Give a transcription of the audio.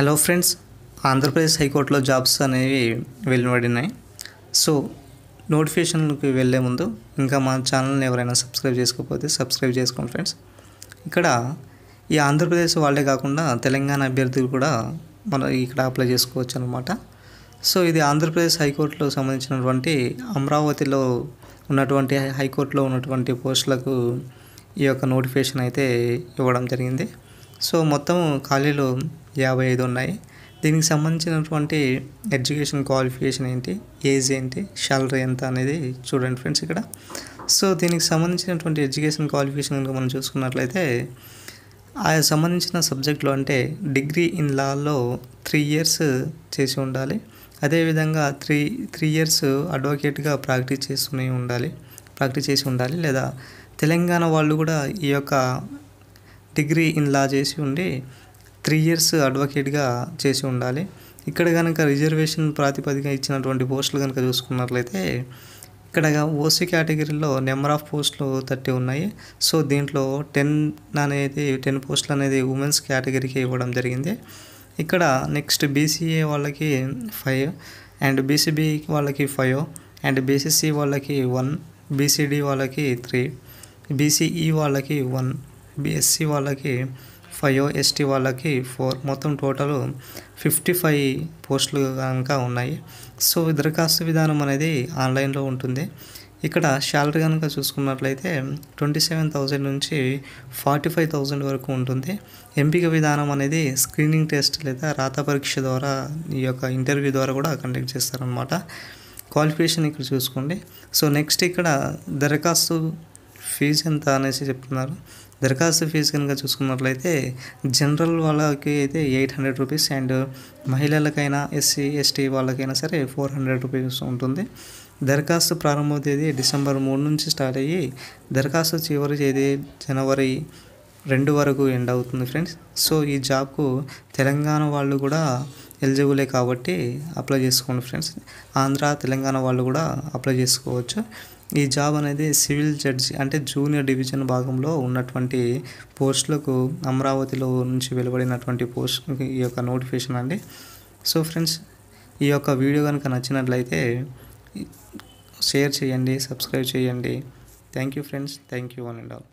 hello friends Andhra Pradesh హైకోర్టులో jobs అనేవి వెలువడినాయి so నోటిఫికేషన్కి వెళ్ళే ముందు ఇంకా మా ఛానల్ని ఎవరైనా సబ్స్క్రైబ్ చేసుకోకపోతే సబ్స్క్రైబ్ చేసుకోండి ఫ్రెండ్స్ ఇక్కడ ఈ ఆంధ్రప్రదేశ్ వాళ్ళే కాకుండా తెలంగాణ అభ్యర్థులు కూడా మనం ఇక్కడ అప్లై చేసుకోవచ్చు అనమాట సో ఇది ఆంధ్రప్రదేశ్ హైకోర్టులో సంబంధించినటువంటి అమరావతిలో ఉన్నటువంటి హైకోర్టులో ఉన్నటువంటి పోస్టులకు ఈ యొక్క నోటిఫికేషన్ అయితే ఇవ్వడం జరిగింది సో మొత్తం ఖాళీలు యాభై ఐదు ఉన్నాయి దీనికి సంబంధించినటువంటి ఎడ్యుకేషన్ క్వాలిఫికేషన్ ఏంటి ఏజ్ ఏంటి శాలరీ ఎంత అనేది చూడండి ఫ్రెండ్స్ ఇక్కడ సో దీనికి సంబంధించినటువంటి ఎడ్యుకేషన్ క్వాలిఫికేషన్ కనుక మనం చూసుకున్నట్లయితే ఆయా సంబంధించిన సబ్జెక్టులు అంటే డిగ్రీ ఇన్ లాలో త్రీ ఇయర్స్ చేసి ఉండాలి అదేవిధంగా త్రీ త్రీ ఇయర్స్ అడ్వకేట్గా ప్రాక్టీస్ చేస్తూనే ఉండాలి ప్రాక్టీస్ చేసి ఉండాలి లేదా తెలంగాణ వాళ్ళు కూడా ఈ యొక్క డిగ్రీ ఇన్ లా చేసి ఉండి త్రీ ఇయర్స్ అడ్వకేట్గా చేసి ఉండాలి ఇక్కడ కనుక రిజర్వేషన్ ప్రాతిపదిక ఇచ్చినటువంటి పోస్టులు కనుక చూసుకున్నట్లయితే ఇక్కడ ఓసీ కేటగిరీలో నెంబర్ ఆఫ్ పోస్టులు థర్టీ ఉన్నాయి సో దీంట్లో టెన్ అనేది టెన్ పోస్టులు అనేది ఉమెన్స్ కేటగిరీకి ఇవ్వడం జరిగింది ఇక్కడ నెక్స్ట్ బీసీఏ వాళ్ళకి ఫైవ్ అండ్ బీసీబీ వాళ్ళకి ఫైవ్ అండ్ బీసీసీ వాళ్ళకి వన్ బీసీడీ వాళ్ళకి త్రీ బీసీఈ వాళ్ళకి వన్ బీఎస్సీ వాళ్ళకి ఫైవ్ ఎస్టీ వాళ్ళకి ఫోర్ మొత్తం టోటల్ ఫిఫ్టీ ఫైవ్ పోస్టులు కనుక ఉన్నాయి సో దరఖాస్తు విధానం అనేది ఆన్లైన్లో ఉంటుంది ఇక్కడ శాలరీ కనుక చూసుకున్నట్లయితే ట్వంటీ సెవెన్ థౌజండ్ నుంచి ఫార్టీ ఫైవ్ థౌజండ్ వరకు ఉంటుంది ఎంపిక విధానం అనేది స్క్రీనింగ్ టెస్ట్ లేదా రాత పరీక్ష ద్వారా ఈ యొక్క ఇంటర్వ్యూ ద్వారా కూడా కండక్ట్ చేస్తారనమాట క్వాలిఫికేషన్ ఇక్కడ చూసుకోండి సో నెక్స్ట్ ఇక్కడ దరఖాస్తు ఫీజు ఎంత అనేసి చెప్తున్నారు దరఖాస్తు ఫీజు కనుక చూసుకున్నట్లయితే జనరల్ వాళ్ళకి అయితే ఎయిట్ హండ్రెడ్ రూపీస్ అండ్ మహిళలకైనా ఎస్సీ ఎస్టీ వాళ్ళకైనా సరే ఫోర్ హండ్రెడ్ రూపీస్ ఉంటుంది దరఖాస్తు ప్రారంభ తేదీ డిసెంబర్ మూడు నుంచి స్టార్ట్ అయ్యి దరఖాస్తు చివరి తేదీ జనవరి రెండు వరకు ఎండ్ అవుతుంది ఫ్రెండ్స్ సో ఈ జాబ్కు తెలంగాణ వాళ్ళు కూడా ఎలిజిబులే కాబట్టి అప్లై చేసుకోండి ఫ్రెండ్స్ ఆంధ్ర తెలంగాణ వాళ్ళు కూడా అప్లై చేసుకోవచ్చు ఈ జాబ్ అనేది సివిల్ జడ్జి అంటే జూనియర్ డివిజన్ భాగంలో ఉన్నటువంటి పోస్టులకు అమరావతిలో నుంచి వెలువడినటువంటి పోస్ట్ ఈ యొక్క నోటిఫికేషన్ అండి సో ఫ్రెండ్స్ ఈ యొక్క వీడియో కనుక నచ్చినట్లయితే షేర్ చేయండి సబ్స్క్రైబ్ చేయండి thank you friends thank you one and all